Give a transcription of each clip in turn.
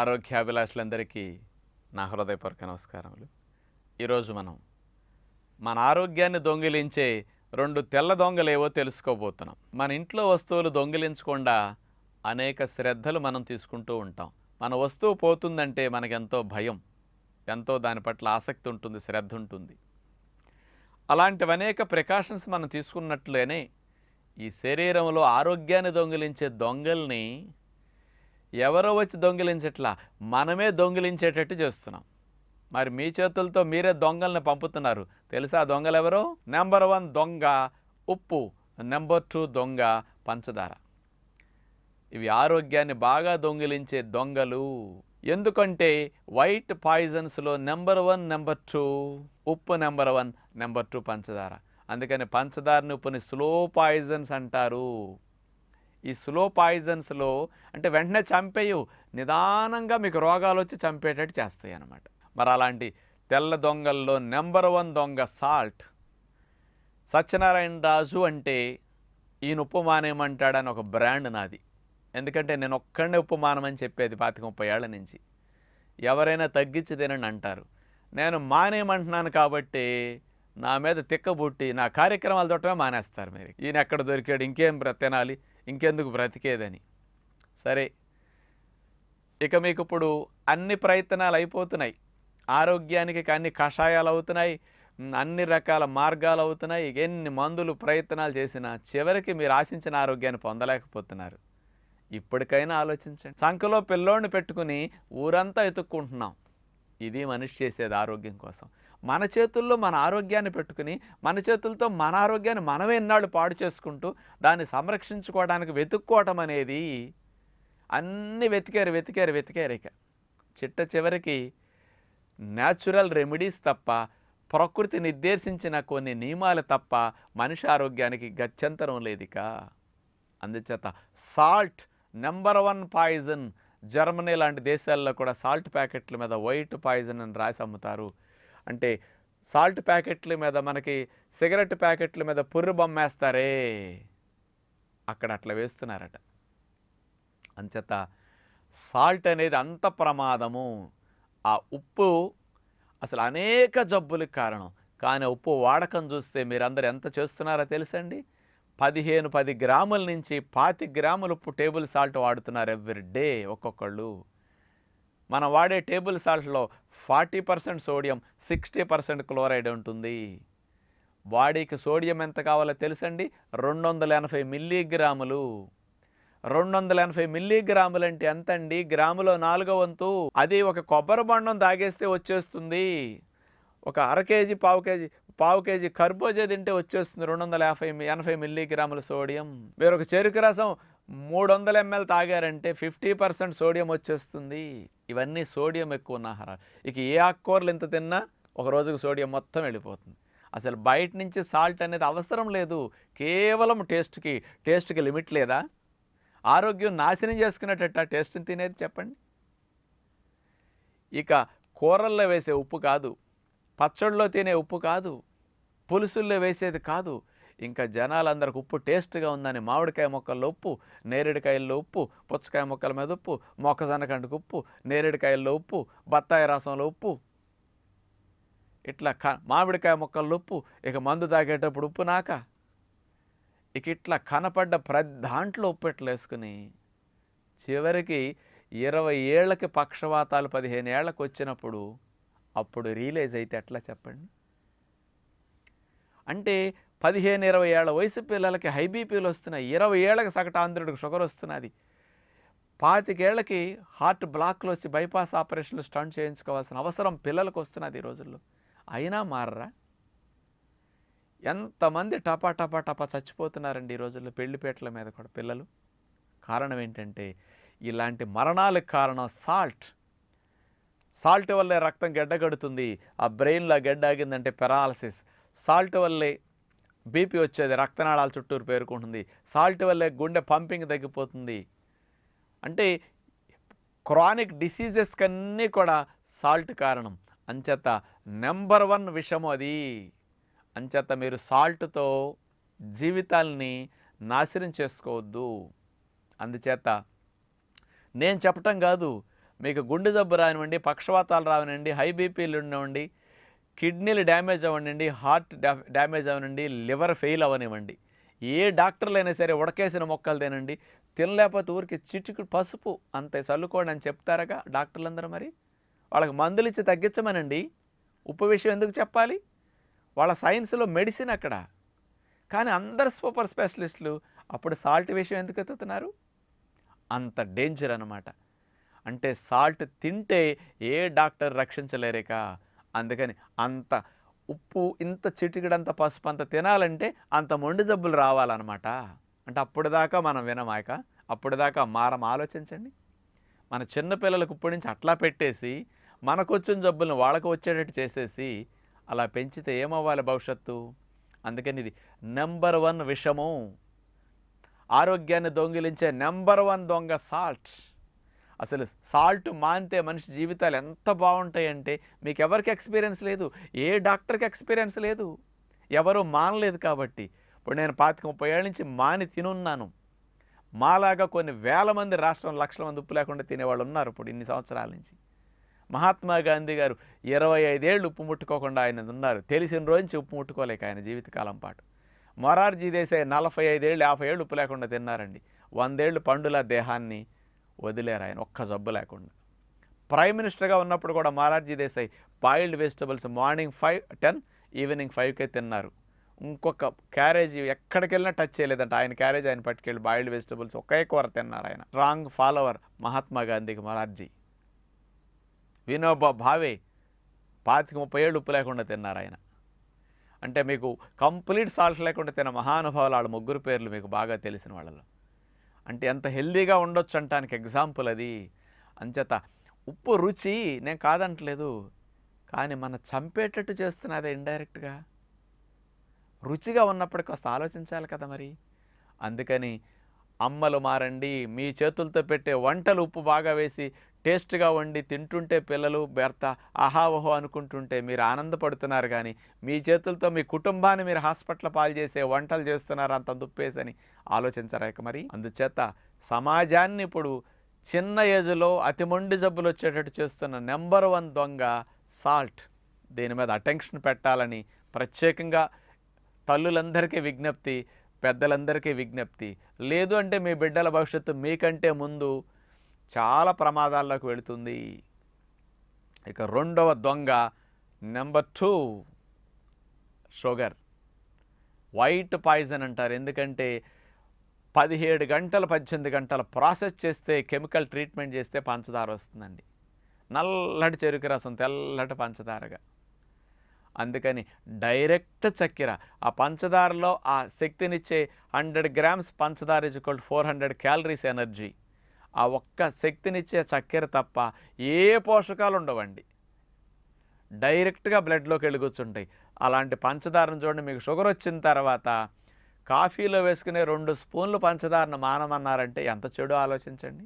ఆరోగ్యాభిలాషులందరికీ నా హృదయపూర్వక నమస్కారములు ఈరోజు మనం మన ఆరోగ్యాన్ని దొంగిలించే రెండు తెల్ల దొంగలేవో తెలుసుకోబోతున్నాం మన ఇంట్లో వస్తువులు దొంగిలించకుండా అనేక శ్రద్ధలు మనం తీసుకుంటూ ఉంటాం మన వస్తువు పోతుందంటే మనకెంతో భయం ఎంతో దాని పట్ల ఆసక్తి ఉంటుంది శ్రద్ధ ఉంటుంది అలాంటివి అనేక ప్రికాషన్స్ మనం తీసుకున్నట్లేనే ఈ శరీరంలో ఆరోగ్యాన్ని దొంగిలించే దొంగల్ని ఎవరో వచ్చి దొంగిలించట్లా మనమే దొంగిలించేటట్టు చేస్తున్నాం మరి మీ చేతులతో మీరే దొంగల్ని పంపుతున్నారు తెలుసా దొంగలు ఎవరు నెంబర్ వన్ దొంగ ఉప్పు నెంబర్ టూ దొంగ పంచదార ఇవి ఆరోగ్యాన్ని బాగా దొంగిలించే దొంగలు ఎందుకంటే వైట్ పాయిజన్స్లో నెంబర్ వన్ నెంబర్ టూ ఉప్పు నెంబర్ వన్ నెంబర్ టూ పంచదార అందుకని పంచదారని ఉప్పుని స్లో పాయిజన్స్ అంటారు ఈ స్లో పాయిజన్స్లో అంటే వెంటనే చంపేయు నిదానంగా మీకు రోగాలు వచ్చి చంపేటట్టు చేస్తాయి అన్నమాట మరి అలాంటి తెల్ల దొంగల్లో నెంబర్ వన్ దొంగ సాల్ట్ సత్యనారాయణ రాజు అంటే ఈయన ఉపమానేమంటాడని ఒక బ్రాండ్ నాది ఎందుకంటే నేను ఒక్కడనే ఉపమానం అని చెప్పేది పాతిక ముప్పై ఏళ్ళ నుంచి ఎవరైనా తగ్గించి తినని అంటారు నేను మానేయమంటున్నాను కాబట్టి నా మీద తిక్కబుట్టి నా కార్యక్రమాలు చూడటమే మానేస్తారు మీరు ఈయన ఎక్కడ దొరికాడు ఇంకేం బ్రతనాలి ఇంకెందుకు బ్రతికేదని సరే ఇక మీకు ఇప్పుడు అన్ని ప్రయత్నాలు అయిపోతున్నాయి ఆరోగ్యానికి అన్ని కషాయాలు అవుతున్నాయి అన్ని రకాల మార్గాలు అవుతున్నాయి ఎన్ని మందులు ప్రయత్నాలు చేసినా చివరికి మీరు ఆశించిన ఆరోగ్యాన్ని పొందలేకపోతున్నారు ఇప్పటికైనా ఆలోచించండి సంఖలో పిల్లోడిని పెట్టుకుని ఊరంతా వెతుక్కుంటున్నాం ఇది మనిషి చేసేది ఆరోగ్యం కోసం మన చేతుల్లో మన ఆరోగ్యాన్ని పెట్టుకుని మన చేతులతో మన ఆరోగ్యాన్ని మనమే ఎన్నాళ్ళు పాడు చేసుకుంటూ దాన్ని సంరక్షించుకోవడానికి వెతుక్కోవటం అనేది అన్ని వెతికారు వెతికారు వెతికారు ఇక చిట్ట చివరికి న్యాచురల్ రెమెడీస్ తప్ప ప్రకృతి నిర్దేశించిన కొన్ని నియమాలు తప్ప మనిషి ఆరోగ్యానికి గత్యంతరం లేదిక అందుచేత salt number one poison Germany లాంటి దేశాల్లో కూడా సాల్ట్ ప్యాకెట్ల మీద వైట్ పాయిజన్ అని రాసి అమ్ముతారు అంటే సాల్ట్ ప్యాకెట్ల మీద మనకి సిగరెట్ ప్యాకెట్ల మీద పుర్రు బొమ్మేస్తారే అక్కడ అట్లా వేస్తున్నారట అంచేత సాల్ట్ అనేది అంత ప్రమాదము ఆ ఉప్పు అసలు అనేక జబ్బులకు కారణం కానీ ఉప్పు వాడకం చూస్తే మీరందరూ ఎంత చేస్తున్నారో తెలుసండి పదిహేను పది గ్రాముల నుంచి పాతి గ్రాములు ఉప్పు టేబుల్ సాల్ట్ వాడుతున్నారు ఎవ్రీ డే ఒక్కొక్కళ్ళు మనం వాడే టేబుల్ సాల్ట్లో forty percent sodium sixty percent chloride ఉంటుంది బాడీకి సోడియం ఎంత కావాలో తెలుసండి రెండు వందల ఎనభై మిల్లీగ్రాములు రెండు వందల ఎనభై మిల్లీగ్రాములు అంటే ఎంత అండి గ్రాములో నాలుగో వంతు అది ఒక కొబ్బరి బండం తాగేస్తే వచ్చేస్తుంది ఒక అర కేజీ పావు కేజీ పావు కేజీ కర్బూజా తింటే వచ్చేస్తుంది రెండు వందల యాభై ఎనభై మిల్లీగ్రాముల సోడియం మీరు ఒక చెరుకు రసం మూడు వందల ఎంఎల్ తాగారంటే ఫిఫ్టీ పర్సెంట్ సోడియం వచ్చేస్తుంది ఇవన్నీ సోడియం ఎక్కువ ఉన్న ఆహారాలు ఇక ఏ ఆకుకూరలు ఎంత తిన్నా ఒక రోజుకు సోడియం మొత్తం వెళ్ళిపోతుంది అసలు బయట నుంచి సాల్ట్ అనేది అవసరం లేదు కేవలం టేస్ట్కి టేస్ట్కి లిమిట్ లేదా ఆరోగ్యం నాశనం చేసుకునేటట్టు ఆ టేస్ట్ని తినేది చెప్పండి ఇక కూరల్లో వేసే ఉప్పు కాదు పచ్చళ్ళలో తినే ఉప్పు కాదు పులుసుల్లో వేసేది కాదు ఇంకా జనాలందరికి ఉప్పు టేస్ట్గా ఉందని మామిడికాయ మొక్కల్లో ఉప్పు నేరేడుకాయల్లో ఉప్పు పుచ్చకాయ మొక్కల మీద ఉప్పు మొక్కజొన్న కంటికి ఉప్పు నేరేడుకాయల్లో ఉప్పు బత్తాయి రసంలో ఉప్పు ఇట్లా క మామిడికాయ మొక్కల్లో ఉప్పు ఇక మందు తాగేటప్పుడు ఉప్పు నాక ఇక ఇట్లా కనపడ్డ ప్రతి దాంట్లో ఎట్లా వేసుకుని చివరికి ఇరవై ఏళ్ళకి పక్షవాతాలు పదిహేను ఏళ్ళకి వచ్చినప్పుడు అప్పుడు రియలైజ్ అయితే ఎట్లా చెప్పండి అంటే పదిహేను ఇరవై ఏళ్ళ వయసు పిల్లలకి హై బీపీలు వస్తున్నాయి ఇరవై ఏళ్ళకి సగటాంధ్రుడికి షుగర్ వస్తున్నది పాతికేళ్లకి హార్ట్ బ్లాక్లు వచ్చి బైపాస్ ఆపరేషన్లు స్టంట్ చేయించుకోవాల్సిన అవసరం పిల్లలకు వస్తున్నది ఈ రోజుల్లో అయినా మారరా ఎంతమంది టపా టపా టపా చచ్చిపోతున్నారండి ఈ రోజుల్లో పెళ్లిపేటల మీద కూడా పిల్లలు కారణం ఏంటంటే ఇలాంటి మరణాలకు కారణం సాల్ట్ సాల్ట్ వల్లే రక్తం గడ్డగడుతుంది ఆ బ్రెయిన్లో గడ్డ ఆగిందంటే పెరాలసిస్ సాల్ట్ వల్లే బీపీ వచ్చేది రక్తనాళాల చుట్టూరు పేరుకుంటుంది సాల్ట్ వల్లే గుండె పంపింగ్ తగ్గిపోతుంది అంటే క్రానిక్ డిసీజెస్ కన్నీ కూడా సాల్ట్ కారణం అంచేత నెంబర్ వన్ విషము అది అంచేత మీరు సాల్ట్తో జీవితాల్ని నాశనం చేసుకోవద్దు అందుచేత నేను చెప్పటం కాదు మీకు గుండె జబ్బు రానివ్వండి పక్షవాతాలు రావనివ్వండి హై బీపీలు ఉండవండి కిడ్నీలు డ్యామేజ్ అవ్వనండి హార్ట్ డ్యామేజ్ అవ్వనండి లివర్ ఫెయిల్ అవ్వనివ్వండి ఏ డాక్టర్లు అయినా సరే ఉడకేసిన మొక్కలు తినండి తినలేకపోతే ఊరికి చిటికి పసుపు అంతే చల్లుకోండి అని చెప్తారగా డాక్టర్లందరూ మరి వాళ్ళకి మందులు ఇచ్చి తగ్గించమనండి ఉప్పు విషయం ఎందుకు చెప్పాలి వాళ్ళ సైన్స్లో మెడిసిన్ అక్కడ కానీ అందరు సూపర్ స్పెషలిస్టులు అప్పుడు సాల్ట్ విషయం ఎందుకు ఎత్తుతున్నారు అంత డేంజర్ అనమాట అంటే సాల్ట్ తింటే ఏ డాక్టర్ రక్షించలేరేకా అందుకని అంత ఉప్పు ఇంత చిటికడంత పసుపు అంత తినాలంటే అంత మొండి జబ్బులు రావాలన్నమాట అంటే అప్పుడు దాకా మనం వినమాక అప్పుడు దాకా మారం ఆలోచించండి మన చిన్నపిల్లలకు ఇప్పటి నుంచి అట్లా పెట్టేసి మనకు వచ్చిన జబ్బులను వాళ్ళకు వచ్చేటట్టు చేసేసి అలా పెంచితే ఏమవ్వాలి భవిష్యత్తు అందుకని ఇది నెంబర్ వన్ విషము ఆరోగ్యాన్ని దొంగిలించే నెంబర్ వన్ దొంగ సాల్ట్స్ అసలు సాల్ట్ మానితే మనిషి జీవితాలు ఎంత బాగుంటాయంటే మీకు ఎవరికి ఎక్స్పీరియన్స్ లేదు ఏ డాక్టర్కి ఎక్స్పీరియన్స్ లేదు ఎవరూ మానలేదు కాబట్టి ఇప్పుడు నేను పాతిక ముప్పై ఏళ్ళ నుంచి మాని తినున్నాను మాలాగా కొన్ని వేల మంది రాష్ట్రం లక్షల మంది ఉప్పు లేకుండా తినేవాళ్ళు ఉన్నారు ఇప్పుడు ఇన్ని సంవత్సరాల నుంచి మహాత్మా గాంధీ గారు ఇరవై ఐదేళ్ళు ఉప్పు ముట్టుకోకుండా ఆయన ఉన్నారు తెలిసిన రోజు నుంచి ఉప్పు ముట్టుకోలేక ఆయన జీవితకాలం పాటు మొరార్జీ దేశాయ్ నలభై ఐదేళ్ళు యాభై ఏళ్ళు ఉప్పు లేకుండా తిన్నారండి వందేళ్ళు పండుల దేహాన్ని వదిలేరు ఆయన ఒక్క జబ్బు లేకుండా ప్రైమ్ మినిస్టర్గా ఉన్నప్పుడు కూడా Morarji Desai boiled vegetables morning five ten evening ఫైవ్కే తిన్నారు ఇంకొక క్యారేజ్ ఎక్కడికి వెళ్ళినా టచ్ చేయలేదంట ఆయన క్యారేజ్ ఆయన పట్టుకెళ్ళి బాయిల్డ్ వెజిటబుల్స్ ఒకే కూర తిన్నారు ఆయన స్ట్రాంగ్ ఫాలోవర్ మహాత్మా గాంధీకి మారార్జీ వినోబా భావే పాతిక ముప్పై ఏళ్ళు ఉప్పు లేకుండా తిన్నారు ఆయన అంటే మీకు కంప్లీట్ సాల్ట్ లేకుండా తిన మహానుభావులు వాళ్ళ ముగ్గురు పేర్లు మీకు బాగా తెలిసిన వాళ్ళలో అంటే ఎంత హెల్దీగా ఉండొచ్చు అంటానికి ఎగ్జాంపుల్ అది అంచేత ఉప్పు రుచి నేను కాదంటలేదు కానీ మన చంపేటట్టు చేస్తున్నదే ఇండైరెక్ట్గా రుచిగా ఉన్నప్పుడు కాస్త ఆలోచించాలి కదా మరి అందుకని అమ్మలు మారండి మీ చేతులతో పెట్టే వంటలు ఉప్పు బాగా వేసి టేస్ట్గా వండి తింటుంటే పిల్లలు భర్త ఆహావహో అనుకుంటుంటే మీరు ఆనందపడుతున్నారు కానీ మీ చేతులతో మీ కుటుంబాన్ని మీరు హాస్పిటల్ పాలు చేసే వంటలు చేస్తున్నారు అంత దుప్పేసని ఆలోచించరాక మరి అందుచేత సమాజాన్ని ఇప్పుడు చిన్న ఏజ్లో అతి మొండి జబ్బులు వచ్చేటట్టు చేస్తున్న నెంబర్ వన్ దొంగ సాల్ట్ దీని మీద అటెన్షన్ పెట్టాలని ప్రత్యేకంగా తల్లులందరికీ విజ్ఞప్తి పెద్దలందరికీ విజ్ఞప్తి లేదు అంటే మీ బిడ్డల భవిష్యత్తు మీకంటే ముందు చాలా ప్రమాదాల్లోకి వెళుతుంది ఇక రెండవ దొంగ number two sugar white poison అంటారు ఎందుకంటే పదిహేడు గంటలు పద్దెనిమిది గంటలు ప్రాసెస్ చేస్తే కెమికల్ ట్రీట్మెంట్ చేస్తే పంచదార వస్తుందండి నల్లటి చెరుకు రసం తెల్లటి పంచదారగా అందుకని డైరెక్ట్ చక్కెర ఆ పంచదారలో ఆ శక్తినిచ్చే హండ్రెడ్ గ్రామ్స్ పంచదార is equal four hundred calories energy ఆ ఒక్క శక్తినిచ్చే చక్కెర తప్ప ఏ పోషకాలు ఉండవండి డైరెక్ట్గా బ్లడ్లోకి వెళ్ళి అలాంటి పంచదారను చూడండి మీకు షుగర్ వచ్చిన తర్వాత కాఫీలో వేసుకునే రెండు స్పూన్లు పంచదారను మానమన్నారంటే ఎంత చెడు ఆలోచించండి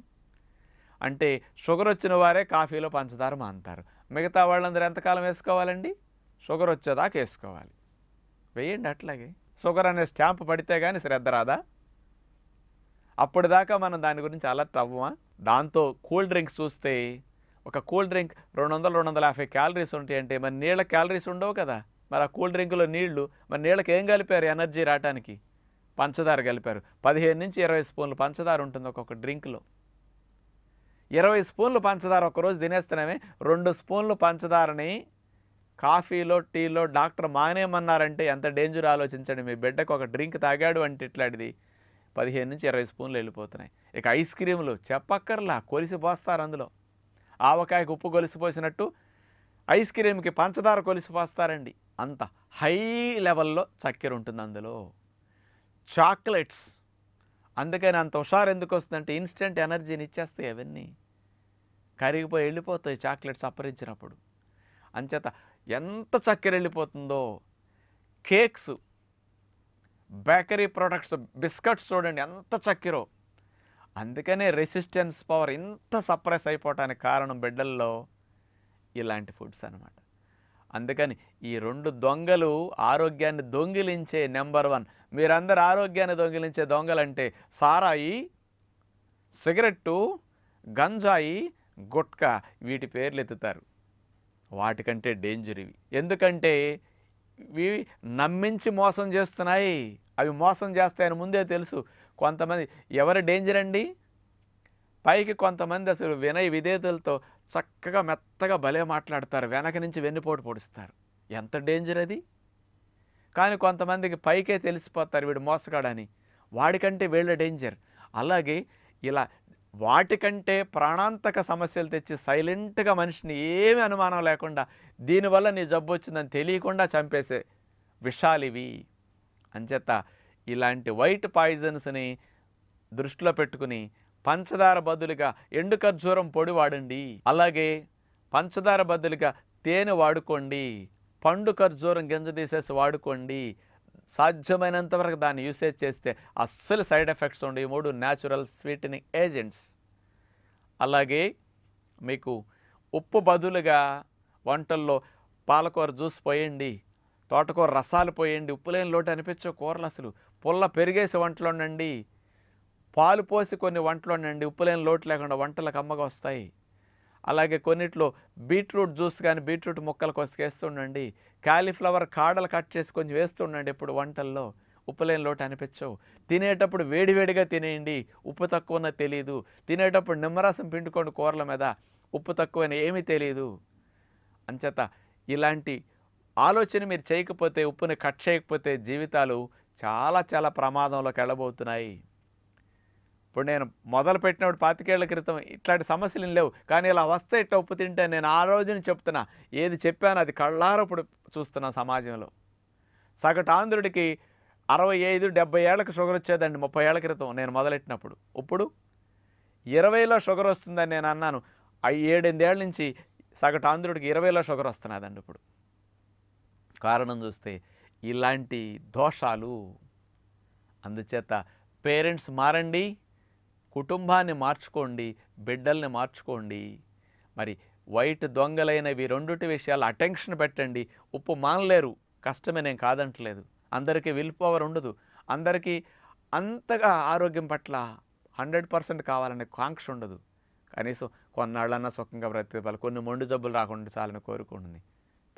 అంటే షుగర్ వచ్చిన వారే కాఫీలో పంచదార మానుతారు మిగతా వాళ్ళందరూ ఎంతకాలం వేసుకోవాలండి షుగర్ వచ్చేదాకా వేసుకోవాలి వేయండి అట్లాగే షుగర్ అనే స్టాంప్ పడితే కానీ శ్రద్ధ రాదా అప్పటిదాకా మనం దాని గురించి అలర్ట్ అవ్వమా దాంతో కూల్ డ్రింక్స్ చూస్తే ఒక కూల్ డ్రింక్ రెండు వందలు రెండు వందల యాభై క్యాలరీస్ ఉంటాయంటే మరి నీళ్ళ క్యాలరీస్ ఉండవు కదా మరి ఆ కూల్ డ్రింక్లో నీళ్లు మరి నీళ్ళకి ఏం కలిపారు ఎనర్జీ రావడానికి పంచదార కలిపారు పదిహేను నుంచి ఇరవై స్పూన్లు పంచదార ఉంటుంది ఒక్కొక్క డ్రింక్లో ఇరవై స్పూన్లు పంచదార ఒకరోజు తినేస్తున్నామే రెండు స్పూన్లు పంచదారని కాఫీలో టీలో డాక్టర్ మానేయమన్నారంటే ఎంత డేంజర్ ఆలోచించండి మీ బిడ్డకు ఒక డ్రింక్ తాగాడు అంటే ఇట్లాంటిది పదిహేను నుంచి ఇరవై స్పూన్లు వెళ్ళిపోతున్నాయి ఇక ఐస్ క్రీములు చెప్పక్కర్లా కొలిసిపోస్తారు అందులో ఆవకాయకు ఉప్పు కొలిసిపోసినట్టు ఐస్ క్రీమ్కి పంచదార కొలిసిపోస్తారండి అంత హై లెవెల్లో చక్కెర ఉంటుంది అందులో చాక్లెట్స్ అందుకని అంత హుషారు ఎందుకు వస్తుందంటే ఇన్స్టెంట్ ఎనర్జీని ఇచ్చేస్తాయి అవన్నీ కరిగిపోయి వెళ్ళిపోతాయి చాక్లెట్స్ అప్పరించినప్పుడు అంచేత ఎంత చక్కెర వెళ్ళిపోతుందో కేక్స్ బేకరీ ప్రొడక్ట్స్ బిస్కట్స్ చూడండి ఎంత చక్కిరో అందుకనే రెసిస్టెన్స్ పవర్ ఇంత సప్రెస్ అయిపోవటానికి కారణం బిడ్డల్లో ఇలాంటి ఫుడ్స్ అనమాట అందుకని ఈ రెండు దొంగలు ఆరోగ్యాన్ని దొంగిలించే నెంబర్ వన్ మీరందరు ఆరోగ్యాన్ని దొంగిలించే దొంగలంటే సారాయి సిగరెట్టు గంజాయి గుట్కా వీటి పేర్లు ఎత్తుతారు వాటికంటే డేంజర్ ఇవి ఎందుకంటే ఇవి నమ్మించి మోసం చేస్తున్నాయి అవి మోసం చేస్తాయని ముందే తెలుసు కొంతమంది ఎవరు డేంజర్ అండి పైకి కొంతమంది అసలు వినయ విధేతలతో చక్కగా మెత్తగా భలే మాట్లాడతారు వెనక నుంచి వెన్నుపోటు పొడుస్తారు ఎంత డేంజర్ అది కానీ కొంతమందికి పైకే తెలిసిపోతారు వీడు మోసగాడని వాడికంటే వీళ్ళ డేంజర్ అలాగే ఇలా వాటికంటే ప్రాణాంతక సమస్యలు తెచ్చి సైలెంట్గా మనిషిని ఏమి అనుమానం లేకుండా దీనివల్ల నీ జబ్బు వచ్చిందని తెలియకుండా చంపేసే ఇవి అంచేత ఇలాంటి వైట్ పాయిజన్స్ని దృష్టిలో పెట్టుకుని పంచదార బదులుగా ఎండు ఖర్జూరం పొడి వాడండి అలాగే పంచదార బదులుగా తేనె వాడుకోండి పండు ఖర్జూరం గింజ తీసేసి వాడుకోండి సాధ్యమైనంతవరకు దాన్ని యూసేజ్ చేస్తే అస్సలు సైడ్ ఎఫెక్ట్స్ ఉండవు ఈ మూడు న్యాచురల్ స్వీటనింగ్ ఏజెంట్స్ అలాగే మీకు ఉప్పు బదులుగా వంటల్లో పాలకూర జ్యూస్ పోయండి తోటకూర రసాలు పోయండి ఉప్పు లేని లోటు అనిపించే కూరలు అసలు పుల్ల పెరిగేసి ఉండండి పాలు పోసి కొన్ని ఉండండి ఉప్పు లేని లోటు లేకుండా వంటలకు అమ్మగా వస్తాయి అలాగే కొన్నిట్లో బీట్రూట్ జ్యూస్ కానీ బీట్రూట్ ముక్కలు కొంచెం వేస్తుండండి కాలీఫ్లవర్ కాడలు కట్ చేసి కొంచెం వేస్తుండండి ఇప్పుడు వంటల్లో ఉప్పు లేని లోటు అనిపించవు తినేటప్పుడు వేడివేడిగా తినేయండి ఉప్పు తక్కువన తెలియదు తినేటప్పుడు నిమ్మరసం పిండుకోండి కూరల మీద ఉప్పు తక్కువైనా ఏమీ తెలియదు అంచేత ఇలాంటి ఆలోచన మీరు చేయకపోతే ఉప్పుని కట్ చేయకపోతే జీవితాలు చాలా చాలా ప్రమాదంలోకి వెళ్ళబోతున్నాయి ఇప్పుడు నేను మొదలు పెట్టినప్పుడు పాతికేళ్ల క్రితం ఇట్లాంటి సమస్యలు లేవు కానీ ఇలా వస్తే ఇట్లా ఉప్పు తింటే నేను ఆ రోజున చెప్తున్నా ఏది చెప్పాను అది కళ్ళారప్పుడు చూస్తున్నా సమాజంలో సగటు ఆంధ్రుడికి అరవై ఐదు డెబ్బై ఏళ్ళకి షుగర్ వచ్చేదండి ముప్పై ఏళ్ళ క్రితం నేను మొదలెట్టినప్పుడు ఇప్పుడు ఇరవైలో షుగర్ వస్తుందని నేను అన్నాను ఏడెనిమిదేళ్ళ నుంచి సగటు ఆంధ్రుడికి ఇరవైలో షుగర్ వస్తున్నదండి ఇప్పుడు కారణం చూస్తే ఇలాంటి దోషాలు అందుచేత పేరెంట్స్ మారండి కుటుంబాన్ని మార్చుకోండి బిడ్డల్ని మార్చుకోండి మరి వైట్ దొంగలైనవి రెండుటి విషయాలు అటెన్షన్ పెట్టండి ఉప్పు మానలేరు కష్టమే నేను కాదంటలేదు అందరికీ విల్ పవర్ ఉండదు అందరికీ అంతగా ఆరోగ్యం పట్ల హండ్రెడ్ పర్సెంట్ కావాలనే కాంక్ష ఉండదు కనీసం కొన్నాళ్ళన్నా సుఖంగా ప్రతిపాలి కొన్ని మొండు జబ్బులు రాకుండా చాలని కోరుకుంటుంది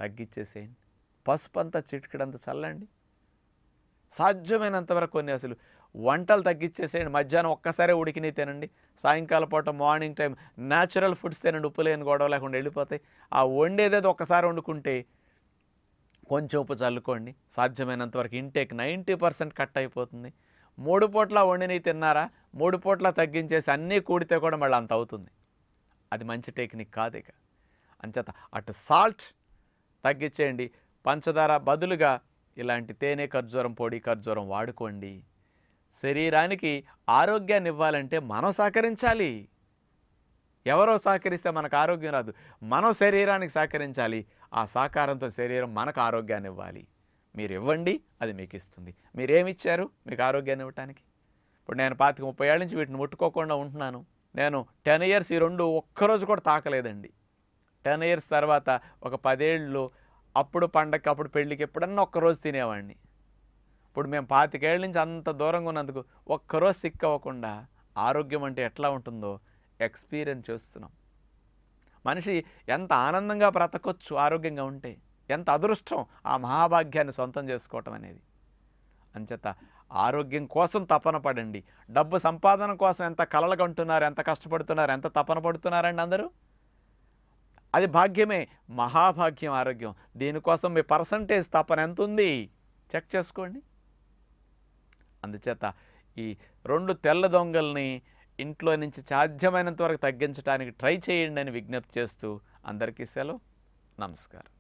తగ్గించేసేయండి పసుపు అంతా చిటికడంత చల్లండి సాధ్యమైనంత వరకు కొన్ని అసలు వంటలు తగ్గించేసేయండి మధ్యాహ్నం ఒక్కసారే ఉడికినవి తినండి సాయంకాలం పూట మార్నింగ్ టైం న్యాచురల్ ఫుడ్స్ తినండి ఉప్పు లేని గొడవ లేకుండా వెళ్ళిపోతాయి ఆ వండేదేదో ఒక్కసారి వండుకుంటే కొంచెం ఉప్పు చల్లుకోండి సాధ్యమైనంత వరకు ఇంటేక్ నైంటీ పర్సెంట్ కట్ అయిపోతుంది మూడు పూట్ల వండినవి తిన్నారా మూడు పూట్ల తగ్గించేసి అన్నీ కూడితే కూడా మళ్ళీ అంత అవుతుంది అది మంచి టెక్నిక్ కాదు ఇక అంచేత అటు సాల్ట్ తగ్గించేయండి పంచదార బదులుగా ఇలాంటి తేనె ఖర్జూరం పొడి ఖర్జూరం వాడుకోండి శరీరానికి ఆరోగ్యాన్ని ఇవ్వాలంటే మనం సహకరించాలి ఎవరో సహకరిస్తే మనకు ఆరోగ్యం రాదు మనం శరీరానికి సహకరించాలి ఆ సహకారంతో శరీరం మనకు ఆరోగ్యాన్ని ఇవ్వాలి మీరు ఇవ్వండి అది మీకు ఇస్తుంది మీరేమిచ్చారు మీకు ఆరోగ్యాన్ని ఇవ్వటానికి ఇప్పుడు నేను పాతిక ముప్పై ఏళ్ళ నుంచి వీటిని ముట్టుకోకుండా ఉంటున్నాను నేను టెన్ ఇయర్స్ ఈ రెండు ఒక్కరోజు కూడా తాకలేదండి టెన్ ఇయర్స్ తర్వాత ఒక పదేళ్ళు అప్పుడు పండక్కి అప్పుడు పెళ్ళికి ఎప్పుడన్నా ఒక్కరోజు తినేవాడిని ఇప్పుడు మేము పాతికేళ్ళ నుంచి అంత దూరంగా ఉన్నందుకు ఒక్కరోజు సిక్ అవ్వకుండా ఆరోగ్యం అంటే ఎట్లా ఉంటుందో ఎక్స్పీరియన్స్ చేస్తున్నాం మనిషి ఎంత ఆనందంగా బ్రతకొచ్చు ఆరోగ్యంగా ఉంటే ఎంత అదృష్టం ఆ మహాభాగ్యాన్ని సొంతం చేసుకోవటం అనేది అంచేత ఆరోగ్యం కోసం తపన పడండి డబ్బు సంపాదన కోసం ఎంత ఉంటున్నారు ఎంత కష్టపడుతున్నారు ఎంత తపన పడుతున్నారండి అందరూ అది భాగ్యమే మహాభాగ్యం ఆరోగ్యం దీనికోసం మీ పర్సంటేజ్ తపన ఎంత ఉంది చెక్ చేసుకోండి అందుచేత ఈ రెండు తెల్ల దొంగల్ని ఇంట్లో నుంచి సాధ్యమైనంత వరకు తగ్గించడానికి ట్రై చేయండి అని విజ్ఞప్తి చేస్తూ అందరికీ సెలవు నమస్కారం